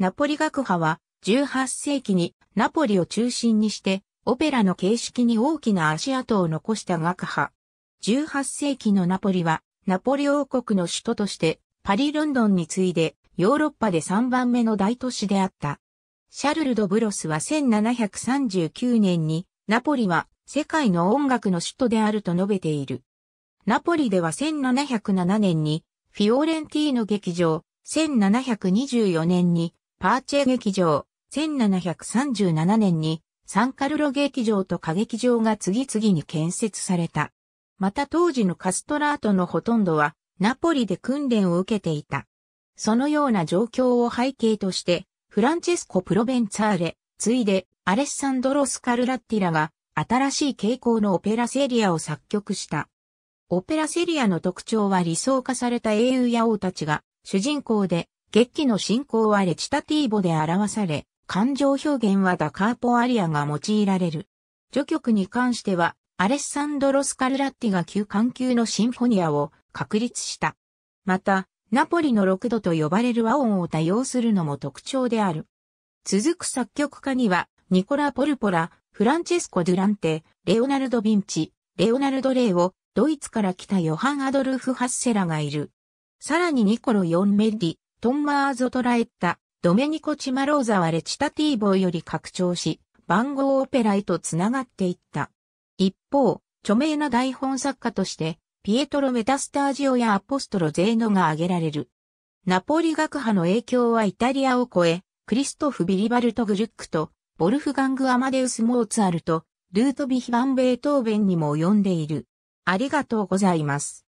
ナポリ学派は18世紀にナポリを中心にしてオペラの形式に大きな足跡を残した学派。18世紀のナポリはナポリ王国の首都としてパリ・ロンドンに次いでヨーロッパで3番目の大都市であった。シャルル・ド・ブロスは1739年にナポリは世界の音楽の首都であると述べている。ナポリでは1707年にフィオレンティーノ劇場、1724年にパーチェ劇場、1737年にサンカルロ劇場と歌劇場が次々に建設された。また当時のカストラートのほとんどはナポリで訓練を受けていた。そのような状況を背景として、フランチェスコ・プロベンツァーレ、ついでアレッサンドロ・スカルラッティラが新しい傾向のオペラセリアを作曲した。オペラセリアの特徴は理想化された英雄野王たちが主人公で劇季の進行はレチタティーボで表され、感情表現はダカーポアリアが用いられる。序曲に関しては、アレッサンドロ・スカルラッティが旧環球のシンフォニアを確立した。また、ナポリの6度と呼ばれる和音を多用するのも特徴である。続く作曲家には、ニコラ・ポルポラ、フランチェスコ・ドゥランテ、レオナルド・ヴィンチ、レオナルド・レイを、ドイツから来たヨハン・アドルフ・ハッセラがいる。さらにニコロ・ヨン・メッリ、トンマーゾトラエッタ、ドメニコ・チマローザはレチタティーボーより拡張し、番号オペラへとつながっていった。一方、著名な台本作家として、ピエトロ・メタスタージオやアポストロ・ゼーノが挙げられる。ナポリ学派の影響はイタリアを超え、クリストフ・ビリバルト・グルックと、ボルフガング・アマデウス・モーツァルト、ルートビヒ・バン・ベートーベンにも及んでいる。ありがとうございます。